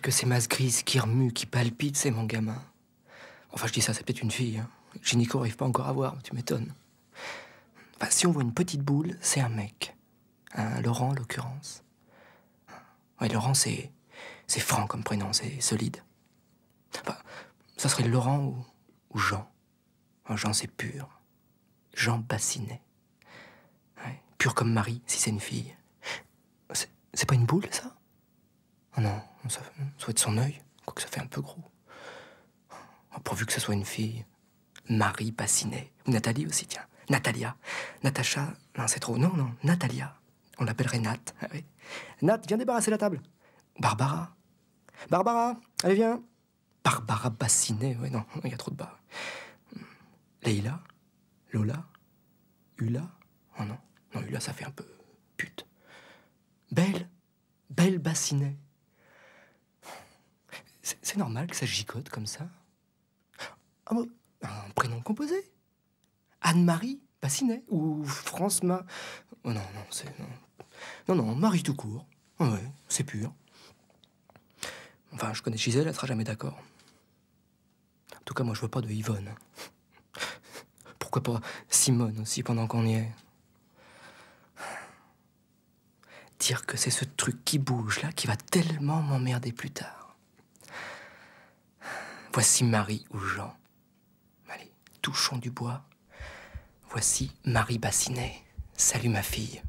que ces masses grises qui remuent, qui palpitent, c'est mon gamin. Enfin, je dis ça, c'est peut-être une fille. Hein. arrive pas encore à voir, tu m'étonnes. Enfin, si on voit une petite boule, c'est un mec. Un Laurent, en l'occurrence. Ouais, Laurent, c'est. C'est franc comme prénom, c'est solide. Enfin, ça serait Laurent ou, ou Jean. Jean, c'est pur. Jean Bassinet. pur comme Marie, si c'est une fille. C'est pas une boule, ça Oh non, ça, souhaite son œil, quoique ça fait un peu gros. Ah, pourvu que ce soit une fille. Marie Bassinet. Ou Nathalie aussi, tiens. Natalia. Natacha, non, c'est trop. Non, non, Natalia. On l'appellerait Nat. Ah Nat, viens débarrasser la table. Barbara. Barbara, allez, viens. Barbara Bassinet, ouais, non, il y a trop de bas. Leila, Lola, Ula, Oh non, non, Ula ça fait un peu pute. Belle, Belle Bassinet. C'est normal que ça gicote comme ça ah, un, prénom composé Anne-Marie Bassinet ou France Ma... Oh non, non, c'est... Non. non, Marie tout court. c'est pur. Enfin, je connais Gisèle, elle sera jamais d'accord. En tout cas, moi, je vois pas de Yvonne. Pourquoi pas Simone aussi, pendant qu'on y est Dire que c'est ce truc qui bouge, là, qui va tellement m'emmerder plus tard. Voici Marie ou Jean. Allez, touchons du bois. Voici Marie Bassinet. Salut ma fille.